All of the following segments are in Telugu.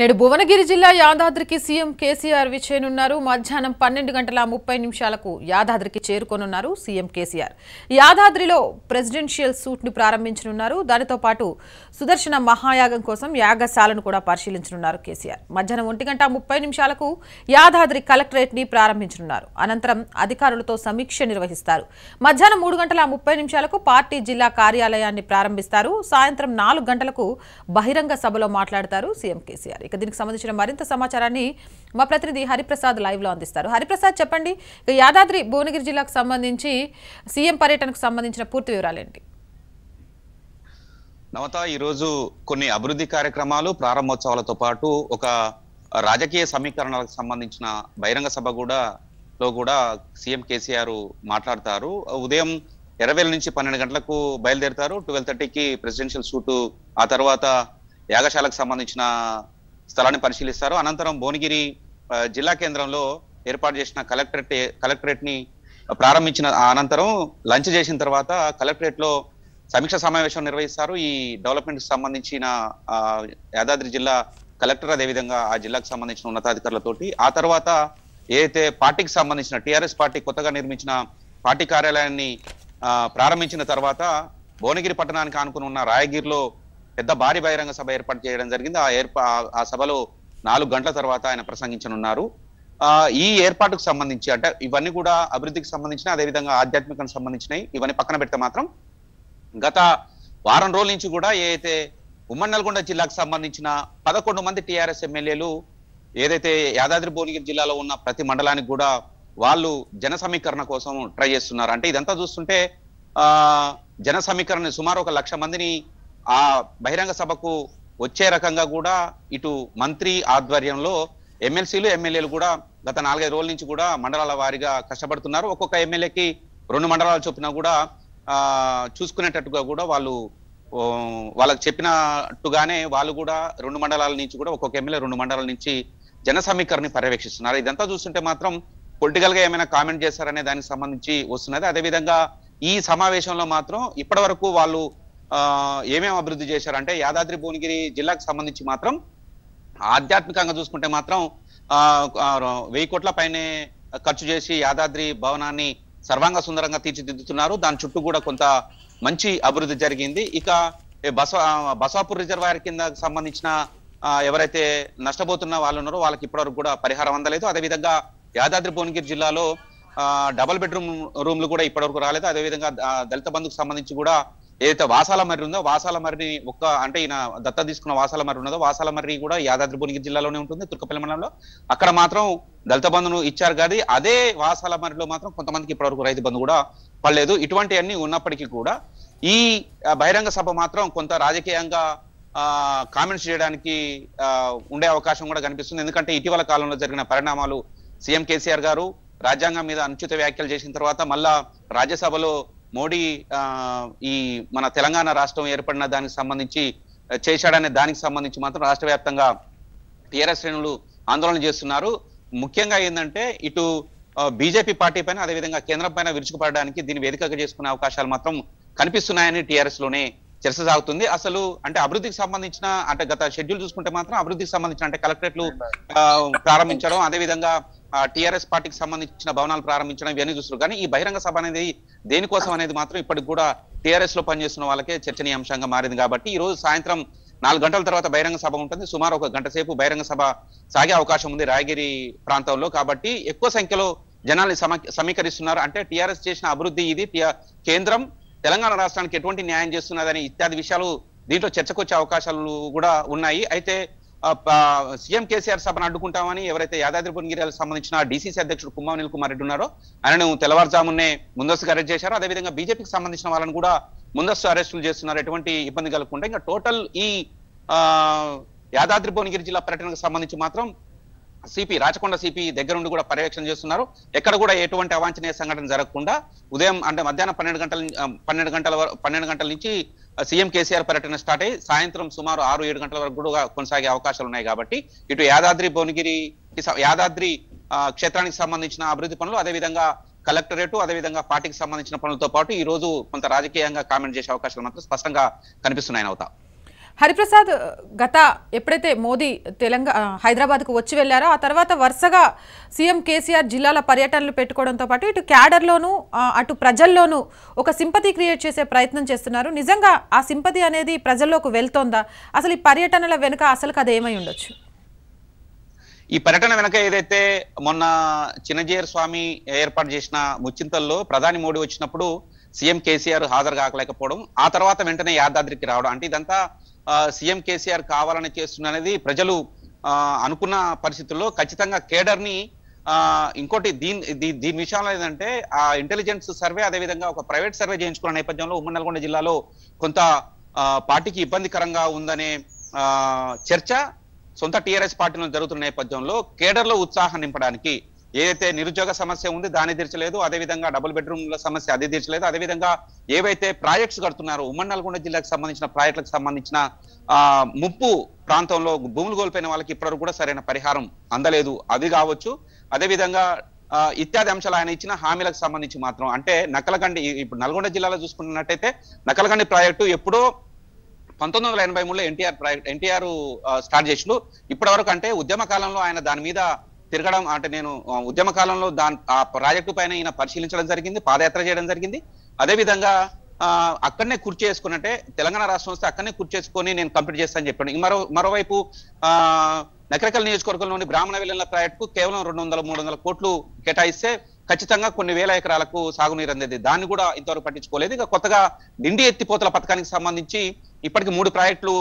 నేడు భువనగిరి జిల్లా యాదాద్రికి సీఎం కేసీఆర్ విచ్చేనున్నారు మధ్యాహ్నం పన్నెండు గంటల ముప్పై నిమిషాలకు యాదాద్రికి చేరుకోనున్నారు సీఎం కేసీఆర్ యాదాద్రిలో ప్రెసిడెన్షియల్ సూట్ను ప్రారంభించనున్నారు దానితో పాటు సుదర్శన మహాయాగం కోసం యాగశాలను కూడా పరిశీలించనున్నారు కేసీఆర్ మధ్యాహ్నం ఒంటి గంట ముప్పై నిమిషాలకు యాదాద్రి కలెక్టరేట్ని ప్రారంభించనున్నారు అనంతరం అధికారులతో సమీక్ష నిర్వహిస్తారు మధ్యాహ్నం మూడు గంటల ముప్పై నిమిషాలకు పార్టీ జిల్లా కార్యాలయాన్ని ప్రారంభిస్తారు సాయంత్రం నాలుగు గంటలకు బహిరంగ సభలో మాట్లాడతారు సీఎం కేసీఆర్ ఇక దీనికి సంబంధించిన మరింత సమాచారాన్ని మా ప్రతినిధి హరిప్రసాద్ లైవ్లో అందిస్తారు హరిప్రసాద్ చెప్పండి యాదాద్రి భువనగిరి జిల్లాకు సంబంధించి సీఎం పర్యటనకు సంబంధించిన పూర్తి వివరాలు ఏంటి నవత ఈరోజు కొన్ని అభివృద్ధి కార్యక్రమాలు ప్రారంభోత్సవాలతో పాటు ఒక రాజకీయ సమీకరణాలకు సంబంధించిన బహిరంగ సభ కూడా లో కూడా సీఎం కేసీఆర్ మాట్లాడతారు ఉదయం ఇరవై నుంచి పన్నెండు గంటలకు బయలుదేరుతారు ట్వెల్వ్ థర్టీకి ప్రెసిడెన్షియల్ సూటు ఆ తర్వాత యాగశాలకు సంబంధించిన స్థలాన్ని పరిశీలిస్తారు అనంతరం భువనగిరి జిల్లా కేంద్రంలో ఏర్పాటు చేసిన కలెక్టరేట్ కలెక్టరేట్ ని ప్రారంభించిన అనంతరం లంచ్ చేసిన తర్వాత కలెక్టరేట్ లో సమీక్ష సమావేశం నిర్వహిస్తారు ఈ డెవలప్మెంట్ సంబంధించిన యాదాద్రి జిల్లా కలెక్టర్ అదేవిధంగా ఆ జిల్లాకు సంబంధించిన ఉన్నతాధికారులతోటి ఆ తర్వాత ఏదైతే పార్టీకి సంబంధించిన టీఆర్ఎస్ పార్టీ కొత్తగా నిర్మించిన పార్టీ కార్యాలయాన్ని ప్రారంభించిన తర్వాత భువనగిరి పట్టణానికి ఆనుకుని ఉన్న రాయగిరిలో పెద్ద భారీ బహిరంగ సభ ఏర్పాటు చేయడం జరిగింది ఆ ఏర్పా ఆ సభలో నాలుగు గంటల తర్వాత ఆయన ప్రసంగించనున్నారు ఈ ఏర్పాటుకు సంబంధించి అంటే ఇవన్నీ కూడా అభివృద్ధికి సంబంధించిన అదేవిధంగా ఆధ్యాత్మికానికి సంబంధించినవి ఇవన్నీ పక్కన పెడితే మాత్రం గత వారం రోజుల నుంచి కూడా ఏదైతే ఉమ్మడి నల్గొండ జిల్లాకు సంబంధించిన పదకొండు మంది టీఆర్ఎస్ ఎమ్మెల్యేలు ఏదైతే యాదాద్రి భువనగిరి జిల్లాలో ఉన్న ప్రతి మండలానికి కూడా వాళ్ళు జన సమీకరణ కోసం ట్రై చేస్తున్నారు అంటే ఇదంతా చూస్తుంటే జన సమీకరణ సుమారు ఒక లక్ష మందిని ఆ బహిరంగ సభకు వచ్చే రకంగా కూడా ఇటు మంత్రి ఆధ్వర్యంలో ఎమ్మెల్సీలు ఎమ్మెల్యేలు కూడా గత నాలుగైదు రోజుల నుంచి కూడా మండలాల వారిగా కష్టపడుతున్నారు ఒక్కొక్క ఎమ్మెల్యేకి రెండు మండలాలు చొప్పున కూడా చూసుకునేటట్టుగా కూడా వాళ్ళు వాళ్ళకి చెప్పినట్టుగానే వాళ్ళు కూడా రెండు మండలాల నుంచి కూడా ఒక్కొక్క ఎమ్మెల్యే రెండు మండలాల నుంచి జన సమీకరణని పర్యవేక్షిస్తున్నారు ఇదంతా చూస్తుంటే మాత్రం పొలిటికల్ గా ఏమైనా కామెంట్ చేశారనే దానికి సంబంధించి వస్తున్నది అదేవిధంగా ఈ సమావేశంలో మాత్రం ఇప్పటి వరకు వాళ్ళు ఏమేమి అభివృద్ధి చేశారంటే యాదాద్రి భువనగిరి జిల్లాకు సంబంధించి మాత్రం ఆధ్యాత్మికంగా చూసుకుంటే మాత్రం వెయ్యి కోట్ల పైనే ఖర్చు చేసి యాదాద్రి భవనాన్ని సర్వాంగ సుందరంగా తీర్చిదిద్దుతున్నారు దాని చుట్టూ కూడా కొంత మంచి అభివృద్ధి జరిగింది ఇక బస బసాపూర్ రిజర్వాయర్ కింద సంబంధించిన ఎవరైతే నష్టపోతున్న వాళ్ళు ఉన్నారో వాళ్ళకి ఇప్పటివరకు కూడా పరిహారం అందలేదు అదేవిధంగా యాదాద్రి భువనగిరి జిల్లాలో డబల్ బెడ్రూమ్ రూమ్లు కూడా ఇప్పటివరకు రాలేదు అదేవిధంగా దళిత బంధుకు సంబంధించి కూడా ఏదైతే వాసాల మర్రి ఉందో వాసాల మర్రి ఒక్క అంటే ఈయన దత్త తీసుకున్న వాసాల మర్రి ఉన్నదో వాసాల మర్రి కూడా యాదాద్రి భువనగిరి జిల్లాలోనే ఉంటుంది తుర్కపల్లి మండలంలో అక్కడ మాత్రం దళిత బంధును ఇచ్చారు కానీ అదే వాసాల మర్రిలో మాత్రం కొంతమందికి ఇప్పటివరకు రైతు బంధు కూడా పడలేదు ఇటువంటివన్నీ ఉన్నప్పటికీ కూడా ఈ బహిరంగ సభ మాత్రం కొంత రాజకీయంగా కామెంట్స్ చేయడానికి ఉండే అవకాశం కూడా కనిపిస్తుంది ఎందుకంటే ఇటీవల కాలంలో జరిగిన పరిణామాలు సీఎం కేసీఆర్ గారు రాజ్యాంగం మీద అనుచిత వ్యాఖ్యలు చేసిన తర్వాత మళ్ళా రాజ్యసభలో మోడీ ఈ మన తెలంగాణ రాష్ట్రం ఏర్పడిన దానికి సంబంధించి చేశాడనే దానికి సంబంధించి మాత్రం రాష్ట్ర వ్యాప్తంగా టీఆర్ఎస్ శ్రేణులు ఆందోళన చేస్తున్నారు ముఖ్యంగా ఏంటంటే ఇటు బీజేపీ పార్టీ పైన అదేవిధంగా కేంద్రం పైన విరుచుకుపడడానికి దీన్ని వేదికగా చేసుకునే అవకాశాలు మాత్రం కనిపిస్తున్నాయని టీఆర్ఎస్ లోనే చర్చ సాగుతుంది అసలు అంటే అభివృద్ధికి సంబంధించిన అంటే గత షెడ్యూల్ చూసుకుంటే మాత్రం అభివృద్ధికి సంబంధించిన అంటే కలెక్టరేట్లు ప్రారంభించడం విధంగా టిఆర్ఎస్ పార్టీకి సంబంధించిన భవనాలు ప్రారంభించడం ఇవన్నీ చూస్తున్నారు కానీ ఈ బహిరంగ సభ అనేది దేనికోసం అనేది మాత్రం ఇప్పటికి కూడా టిఆర్ఎస్ లో పనిచేస్తున్న వాళ్ళకే చర్చనీయాంశంగా మారింది కాబట్టి ఈ రోజు సాయంత్రం నాలుగు గంటల తర్వాత బహిరంగ సభ ఉంటుంది సుమారు ఒక గంట సేపు బహిరంగ సభ సాగే అవకాశం ఉంది రాయగిరి ప్రాంతంలో కాబట్టి ఎక్కువ సంఖ్యలో జనాల్ని సమీకరిస్తున్నారు అంటే టిఆర్ఎస్ చేసిన అభివృద్ధి ఇది కేంద్రం తెలంగాణ రాష్ట్రానికి ఎటువంటి న్యాయం చేస్తున్నదని ఇత్యాది విషయాలు దీంట్లో చర్చకొచ్చే అవకాశాలు కూడా ఉన్నాయి అయితే సీఎం కేసీఆర్ సభను అడ్డుకుంటామని ఎవరైతే యాదాద్రి భువనగిరిలకు సంబంధించిన డీసీసీ అధ్యక్షుడు కుమ్మనిల్ కుమార్ రెడ్డి ఉన్నారో ఆయనను తెల్లవారుజామునే ముందస్తుగా అరెస్ట్ చేశారు అదేవిధంగా బీజేపీకి సంబంధించిన వాళ్ళని కూడా ముందస్తు అరెస్టులు చేస్తున్నారు ఎటువంటి ఇబ్బంది కలగకుండా ఇంకా టోటల్ ఈ యాదాద్రి భువనగిరి జిల్లా పర్యటనకు సంబంధించి మాత్రం సిపి రాచకొండ సిపి దగ్గరుండి కూడా పర్యవేక్షణ చేస్తున్నారు ఎక్కడ కూడా ఎటువంటి అవాంఛనీయ సంఘటన జరగకుండా ఉదయం అంటే మధ్యాహ్నం పన్నెండు గంటల పన్నెండు గంటల వరకు పన్నెండు గంటల నుంచి సీఎం కేసీఆర్ పర్యటన స్టార్ట్ అయ్యి సాయంత్రం సుమారు ఆరు ఏడు గంటల వరకు కూడా కొనసాగే అవకాశాలు ఉన్నాయి కాబట్టి ఇటు యాదాద్రి భువనగిరి యాదాద్రి క్షేత్రానికి సంబంధించిన అభివృద్ధి పనులు అదేవిధంగా కలెక్టరేట్ అదేవిధంగా పార్టీకి సంబంధించిన పనులతో పాటు ఈ రోజు కొంత రాజకీయంగా కామెంట్ చేసే అవకాశాలు మాత్రం స్పష్టంగా కనిపిస్తున్నాయని అవుతా హరిప్రసాద్ గత ఎప్పుడైతే మోదీ తెలంగాణ హైదరాబాద్కు వచ్చి వెళ్ళారో ఆ తర్వాత వరుసగా సీఎం కేసీఆర్ జిల్లాల పర్యటనలు పెట్టుకోవడంతో పాటు ఇటు క్యాడర్లోనూ అటు ప్రజల్లోనూ ఒక సింపతి క్రియేట్ చేసే ప్రయత్నం చేస్తున్నారు నిజంగా ఆ సింపతి అనేది ప్రజల్లోకి వెళ్తోందా అసలు ఈ పర్యటనల వెనుక అసలు కదా ఏమై ఉండొచ్చు ఈ పర్యటన వెనక ఏదైతే మొన్న చిన్నజీయర్ స్వామి ఏర్పాటు చేసిన ముచ్చింతల్లో ప్రధాని మోడీ వచ్చినప్పుడు సీఎం కేసీఆర్ హాజరు కాకలేకపోవడం ఆ తర్వాత వెంటనే యాదాద్రికి రావడం అంటే ఇదంతా సీఎం కేసీఆర్ కావాలని చేస్తున్నది ప్రజలు అనుకున్న పరిస్థితుల్లో ఖచ్చితంగా కేడర్ని ఇంకోటి దీని దీని విషయంలో ఏంటంటే ఆ ఇంటెలిజెన్స్ సర్వే అదేవిధంగా ఒక ప్రైవేట్ సర్వే చేయించుకున్న నేపథ్యంలో ఉమ్మడి నల్గొండ జిల్లాలో కొంత పార్టీకి ఇబ్బందికరంగా ఉందనే చర్చ సొంత టీఆర్ఎస్ పార్టీలో జరుగుతున్న నేపథ్యంలో కేడర్లో ఉత్సాహం నింపడానికి ఏదైతే నిరుద్యోగ సమస్య ఉంది దాన్ని తీర్చలేదు అదేవిధంగా డబుల్ బెడ్రూమ్ల సమస్య అది తీర్చలేదు అదేవిధంగా ఏవైతే ప్రాజెక్ట్స్ కడుతున్నారో ఉమ్మడి నల్గొండ జిల్లాకు సంబంధించిన ప్రాజెక్టులకు సంబంధించిన ముప్పు ప్రాంతంలో భూములు కోల్పోయిన వాళ్ళకి ఇప్పటివరకు కూడా సరైన పరిహారం అందలేదు అది కావచ్చు అదేవిధంగా ఇత్యాది అంశాలు ఆయన ఇచ్చిన హామీలకు సంబంధించి మాత్రం అంటే నకలగండి ఇప్పుడు నల్గొండ జిల్లాలో చూసుకున్నట్టయితే నకలగండి ప్రాజెక్టు ఎప్పుడో పంతొమ్మిది వందల ఎనభై మూడులో ఎన్టీఆర్ ప్రాజెక్ట్ ఎన్టీఆర్ స్టార్ట్ చేసిన ఇప్పటి వరకు అంటే ఉద్యమ కాలంలో ఆయన దాని మీద తిరగడం అంటే నేను ఉద్యమ కాలంలో దాని ఆ ప్రాజెక్టు పైన ఈయన పరిశీలించడం జరిగింది పాదయాత్ర చేయడం జరిగింది అదేవిధంగా అక్కడనే కుర్చీ అంటే తెలంగాణ రాష్ట్రం వస్తే అక్కడనే కుర్చీ చేసుకొని నేను కంప్లీట్ చేస్తాను చెప్పాను మరో మరోవైపు ఆ నకరకల్ నియోజకవర్గంలోని బ్రాహ్మణ విలన్ల ప్రాజెక్టుకు కేవలం రెండు వందల మూడు వందల కోట్లు కేటాయిస్తే ఖచ్చితంగా కొన్ని వేల ఎకరాలకు సాగునీరు అందేది దాన్ని కూడా ఇంతవరకు పట్టించుకోలేదు ఇక కొత్తగా నిండి ఎత్తిపోతల పథకానికి సంబంధించి ఇప్పటికి మూడు ప్రాజెక్టులు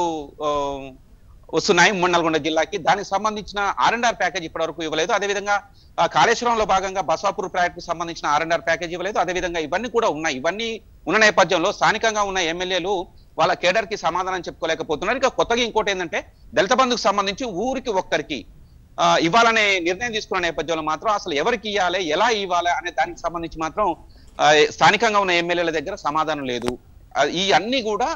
వస్తున్నాయి మూడు నల్గొండ జిల్లాకి దానికి సంబంధించిన ఆర్ అండ్ ఆర్ ప్యాకేజ్ ఇప్పటి వరకు ఇవ్వలేదు అదేవిధంగా కాళేశ్వరంలో భాగంగా బసాపూర్ ప్రాజెక్టుకు సంబంధించిన ఆర్ అండ్ ఆర్ ప్యాకేజ్ ఇవ్వలేదు అదేవిధంగా ఇవన్నీ కూడా ఉన్నాయి ఇవన్నీ ఉన్న నేపథ్యంలో స్థానికంగా ఉన్న ఎమ్మెల్యేలు వాళ్ళ కేడర్ కి సమాధానం చెప్పుకోలేకపోతున్నారు ఇంకా కొత్తగా ఇంకోటి ఏంటంటే దళిత బంధుకు సంబంధించి ఊరికి ఒక్కరికి ఇవ్వాలనే నిర్ణయం తీసుకున్న నేపథ్యంలో మాత్రం అసలు ఎవరికి ఇవ్వాలి ఎలా ఇవ్వాలి అనే దానికి సంబంధించి మాత్రం స్థానికంగా ఉన్న ఎమ్మెల్యేల దగ్గర సమాధానం లేదు ఈ అన్ని కూడా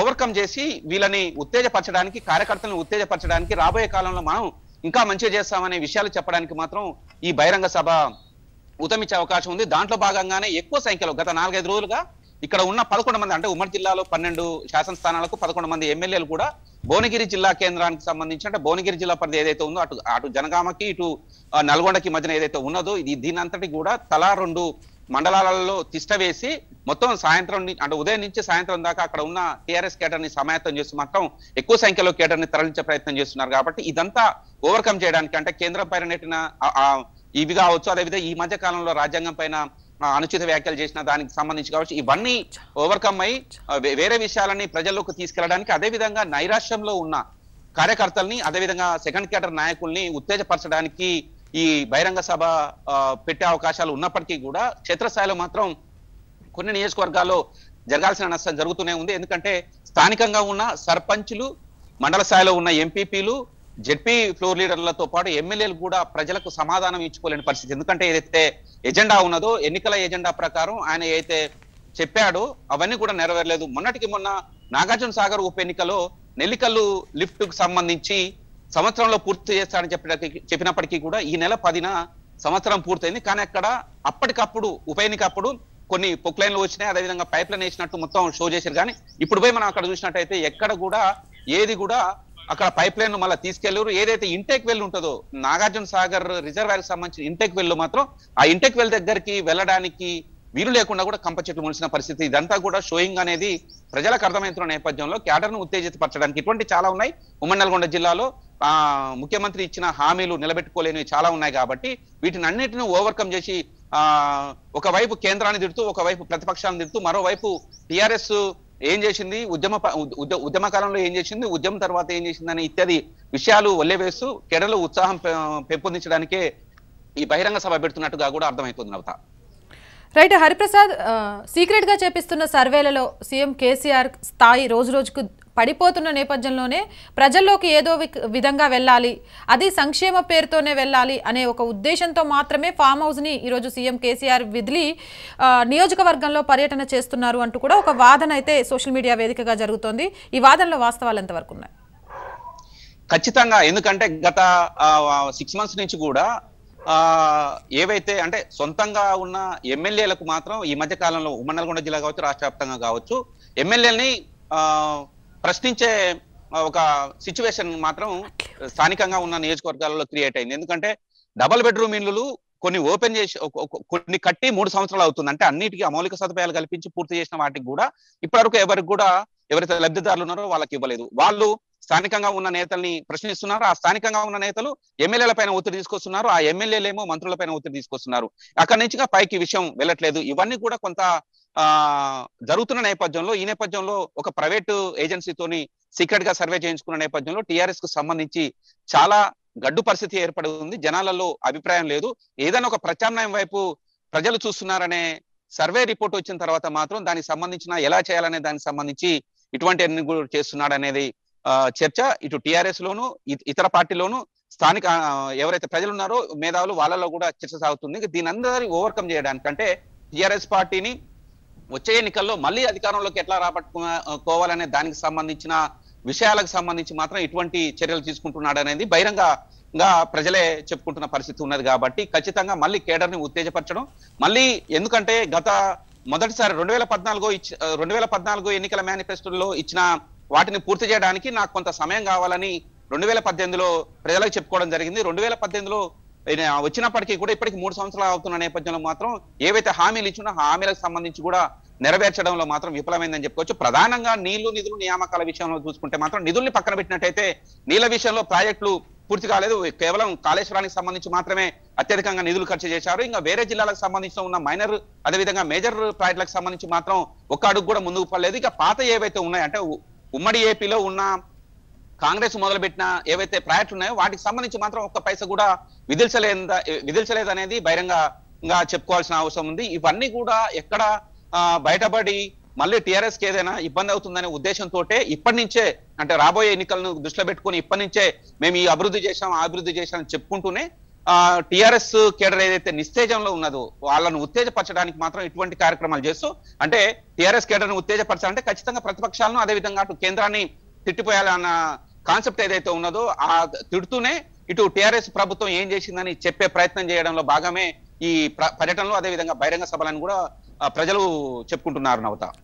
ఓవర్కమ్ చేసి వీళ్ళని ఉత్తేజపరచడానికి కార్యకర్తలను ఉత్తేజపరచడానికి రాబోయే కాలంలో మనం ఇంకా మంచిగా చేస్తామనే విషయాలు చెప్పడానికి మాత్రం ఈ బహిరంగ సభ ఉతమిచ్చే అవకాశం ఉంది దాంట్లో భాగంగానే ఎక్కువ సంఖ్యలో గత నాలుగైదు రోజులుగా ఇక్కడ ఉన్న పదకొండు మంది అంటే ఉమ్మడి జిల్లాలో పన్నెండు శాసన స్థానాలకు పదకొండు మంది ఎమ్మెల్యేలు కూడా భువనగిరి జిల్లా కేంద్రానికి సంబంధించి అంటే భువనగిరి జిల్లా పరిధి ఏదైతే ఉందో అటు అటు జనగామకి ఇటు నల్గొండకి మధ్యన ఏదైతే ఉన్నదో ఇది దీని అంతటి కూడా తలా రెండు మండలాలలో తిష్ట వేసి మొత్తం సాయంత్రం అంటే ఉదయం నుంచి సాయంత్రం దాకా అక్కడ ఉన్న టీఆర్ఎస్ కేటర్ని సమాయత్తం చేసి మాత్రం ఎక్కువ సంఖ్యలో కేటర్ని తరలించే ప్రయత్నం చేస్తున్నారు కాబట్టి ఇదంతా ఓవర్కమ్ చేయడానికి అంటే కేంద్రం పైన నెట్టిన ఇవి కావచ్చు అదేవిధంగా ఈ మధ్య కాలంలో రాజ్యాంగం పైన అనుచిత వ్యాఖ్యలు చేసిన దానికి సంబంధించి కావచ్చు ఇవన్నీ ఓవర్కమ్ అయి వేరే విషయాలని ప్రజల్లోకి తీసుకెళ్లడానికి అదేవిధంగా నైరాశ్యంలో ఉన్న కార్యకర్తల్ని అదేవిధంగా సెకండ్ కేటర్ నాయకుల్ని ఉత్తేజపరచడానికి ఈ బహిరంగ సభ పెట్టే అవకాశాలు ఉన్నప్పటికీ కూడా క్షేత్రస్థాయిలో మాత్రం కొన్ని నియోజకవర్గాల్లో జరగాల్సిన నష్టం జరుగుతూనే ఉంది ఎందుకంటే స్థానికంగా ఉన్న సర్పంచ్లు మండల స్థాయిలో ఉన్న ఎంపీపీలు జెడ్పీ ఫ్లోర్ లీడర్లతో పాటు ఎమ్మెల్యేలు కూడా ప్రజలకు సమాధానం ఇచ్చుకోలేని పరిస్థితి ఎందుకంటే ఏదైతే ఎజెండా ఉన్నదో ఎన్నికల ఎజెండా ప్రకారం ఆయన ఏదైతే చెప్పాడో అవన్నీ కూడా నెరవేరలేదు మొన్నటికి మొన్న నాగార్జున సాగర్ ఉప ఎన్నికలో నెల్లికల్లు లిఫ్ట్ కు సంబంధించి సంవత్సరంలో పూర్తి చేస్తాడని చెప్పడానికి చెప్పినప్పటికీ కూడా ఈ నెల పదిన సంవత్సరం పూర్తయింది కానీ అక్కడ అప్పటికప్పుడు ఉప ఎన్నికప్పుడు కొన్ని పొక్లైన్లు వచ్చినాయి అదేవిధంగా పైప్ లైన్ వేసినట్టు మొత్తం షో చేశారు కానీ ఇప్పుడు పోయి మనం అక్కడ చూసినట్టయితే ఎక్కడ కూడా ఏది కూడా అక్కడ పైప్ లైన్ మళ్ళీ తీసుకెళ్లరు ఏదైతే ఇంటెక్ వెల్ ఉంటుందో నాగార్జున సాగర్ రిజర్వాయర్ సంబంధించిన ఇంటెక్ వెల్ మాత్రం ఆ ఇంటెక్ వెల్ దగ్గరికి వెళ్ళడానికి వీలు లేకుండా కూడా కంప చెట్లు మునిసిన పరిస్థితి ఇదంతా కూడా షోయింగ్ అనేది ప్రజలకు అర్థమవుతున్న నేపథ్యంలో క్యాడర్ను ఉత్తేజితపరచడానికి ఇటువంటి చాలా ఉన్నాయి ఉమ్మడి నల్గొండ జిల్లాలో ముఖ్యమంత్రి ఇచ్చిన హామీలు నిలబెట్టుకోలేనివి చాలా ఉన్నాయి కాబట్టి వీటిని అన్నిటిని ఓవర్కమ్ చేసి ఆ ఒకవైపు కేంద్రాన్ని తిడుతూ ఒకవైపు ప్రతిపక్షాలను తిడుతూ మరోవైపు టిఆర్ఎస్ ఏం చేసింది ఉద్యమ ఉద్యమ కాలంలో ఏం చేసింది ఉద్యమం తర్వాత ఏం చేసిందని ఇత్యాది విషయాలు ఒల్లెవేస్తూ కెడలు ఉత్సాహం పెంపొందించడానికే ఈ బహిరంగ సభ పెడుతున్నట్టుగా కూడా అర్థమవుతుంది నవత రైట్ హరిప్రసాద్ సీక్రెట్ గా చేపిస్తున్న సర్వేలలో సీఎం కేసీఆర్ స్థాయి రోజు రోజుకు పడిపోతున్న నేపథ్యంలోనే ప్రజల్లోకి ఏదో విధంగా వెళ్ళాలి అది సంక్షేమ పేరుతోనే వెళ్ళాలి అనే ఒక ఉద్దేశంతో మాత్రమే ఫామ్ హౌస్ని ఈరోజు సీఎం కేసీఆర్ విధులి నియోజకవర్గంలో పర్యటన చేస్తున్నారు అంటూ కూడా ఒక వాదన అయితే సోషల్ మీడియా వేదికగా జరుగుతోంది ఈ వాదనలో వాస్తవాలు ఎంతవరకు ఉన్నాయి ఖచ్చితంగా ఎందుకంటే గత సిక్స్ మంత్స్ నుంచి కూడా ఏవైతే అంటే సొంతంగా ఉన్న ఎమ్మెల్యేలకు మాత్రం ఈ మధ్య కాలంలో ఉమ్మనల్గొండ జిల్లా కావచ్చు రాష్ట్ర వ్యాప్తంగా కావచ్చు ఎమ్మెల్యేని ప్రశ్నించే ఒక సిచ్యువేషన్ మాత్రం స్థానికంగా ఉన్న నియోజకవర్గాలలో క్రియేట్ అయింది ఎందుకంటే డబల్ బెడ్రూమ్ ఇండ్లు కొన్ని ఓపెన్ చేసి కొన్ని కట్టి మూడు సంవత్సరాలు అవుతుంది అంటే అన్నిటికీ అమౌలిక సదుపాయాలు కల్పించి పూర్తి చేసిన వాటికి కూడా ఇప్పటివరకు ఎవరికి కూడా ఎవరైతే లబ్ధిదారులు ఉన్నారో వాళ్ళకి ఇవ్వలేదు వాళ్ళు స్థానికంగా ఉన్న నేతల్ని ప్రశ్నిస్తున్నారు ఆ స్థానికంగా ఉన్న నేతలు ఎమ్మెల్యేల పైన ఒత్తిడి తీసుకొస్తున్నారు ఆ ఎమ్మెల్యేలేమో మంత్రుల పైన ఒత్తిడి తీసుకొస్తున్నారు అక్కడి నుంచి పైకి విషయం వెళ్ళట్లేదు ఇవన్నీ కూడా కొంత జరుగుతున్న నేపథ్యంలో ఈ నేపథ్యంలో ఒక ప్రైవేటు ఏజెన్సీతోని సీక్రెట్ గా సర్వే చేయించుకున్న నేపథ్యంలో టిఆర్ఎస్ కు సంబంధించి చాలా గడ్డు పరిస్థితి ఏర్పడి ఉంది జనాలలో అభిప్రాయం లేదు ఏదైనా ఒక ప్రత్యామ్నాయం వైపు ప్రజలు చూస్తున్నారనే సర్వే రిపోర్ట్ వచ్చిన తర్వాత మాత్రం దానికి సంబంధించిన ఎలా చేయాలనే దానికి సంబంధించి ఇటువంటి అన్ని కూడా చేస్తున్నాడు అనేది చర్చ ఇటు టిఆర్ఎస్ లోను ఇతర పార్టీలోను స్థానిక ఎవరైతే ప్రజలు ఉన్నారో మేధావులు వాళ్ళలో కూడా చర్చ సాగుతుంది దీని అందరి ఓవర్కమ్ చేయడానికంటే టిఆర్ఎస్ పార్టీని వచ్చే ఎన్నికల్లో మళ్ళీ అధికారంలోకి ఎట్లా రాబట్టుకోవాలనే దానికి సంబంధించిన విషయాలకు సంబంధించి మాత్రం ఇటువంటి చర్యలు తీసుకుంటున్నాడు అనేది బహిరంగంగా ప్రజలే చెప్పుకుంటున్న పరిస్థితి ఉన్నది కాబట్టి ఖచ్చితంగా మళ్ళీ కేడర్ని ఉత్తేజపరచడం మళ్ళీ ఎందుకంటే గత మొదటిసారి రెండు వేల పద్నాలుగు ఇచ్చి రెండు వేల పద్నాలుగు ఎన్నికల మేనిఫెస్టోలో ఇచ్చిన వాటిని పూర్తి చేయడానికి నాకు కొంత సమయం కావాలని రెండు వేల పద్దెనిమిదిలో ప్రజలకు చెప్పుకోవడం జరిగింది రెండు వేల పద్దెనిమిదిలో వచ్చినప్పటికీ కూడా ఇప్పటికి మూడు సంవత్సరాలు అవుతున్న నేపథ్యంలో మాత్రం ఏవైతే హామీలు ఇచ్చినా హామీలకు సంబంధించి కూడా నెరవేర్చడంలో మాత్రం విఫలమైందని చెప్పుకోవచ్చు ప్రధానంగా నీళ్లు నిధులు నియామకాల విషయంలో చూసుకుంటే మాత్రం నిధుల్ని పక్కన పెట్టినట్టయితే నీళ్ళ విషయంలో ప్రాజెక్టులు పూర్తి కాలేదు కేవలం కాళేశ్వరానికి సంబంధించి మాత్రమే అత్యధికంగా నిధులు ఖర్చు చేశారు ఇంకా వేరే జిల్లాలకు సంబంధించిన ఉన్న మైనర్ అదేవిధంగా మేజర్ ప్రాజెక్టులకు సంబంధించి మాత్రం ఒక్క అడుగు కూడా ముందుకు పడలేదు ఇక పాత ఏవైతే ఉన్నాయంటే ఉమ్మడి ఏపీలో ఉన్న కాంగ్రెస్ మొదలుపెట్టిన ఏవైతే ప్రాజెక్టులు ఉన్నాయో వాటికి సంబంధించి మాత్రం ఒక్క పైస కూడా విధిల్చలేదా విధిల్చలేదు అనేది బహిరంగంగా చెప్పుకోవాల్సిన అవసరం ఉంది ఇవన్నీ కూడా ఎక్కడ బయటపడి మళ్ళీ టీఆర్ఎస్ కి ఏదైనా ఇబ్బంది అవుతుందనే ఉద్దేశంతో ఇప్పటి నుంచే అంటే రాబోయే ఎన్నికలను దృష్టిలో పెట్టుకుని ఇప్పటి నుంచే మేము ఈ అభివృద్ధి చేశాం అభివృద్ధి చేశామని చెప్పుకుంటూనే టిఆర్ఎస్ కేడర్ ఏదైతే నిస్తేజంలో ఉన్నదో వాళ్ళను ఉత్తేజపరచడానికి మాత్రం ఇటువంటి కార్యక్రమాలు చేస్తూ అంటే టిఆర్ఎస్ కేడర్ను ఉత్తేజపరచాలంటే ఖచ్చితంగా ప్రతిపక్షాలను అదేవిధంగా అటు కేంద్రాన్ని తిట్టిపోయాలన్న కాన్సెప్ట్ ఏదైతే ఉన్నదో ఆ తిడుతూనే ఇటు టిఆర్ఎస్ ప్రభుత్వం ఏం చేసిందని చెప్పే ప్రయత్నం చేయడంలో భాగమే ఈ పర్యటనలో అదేవిధంగా బహిరంగ సభలను కూడా ప్రజలు చెప్పుకుంటున్నారు నవత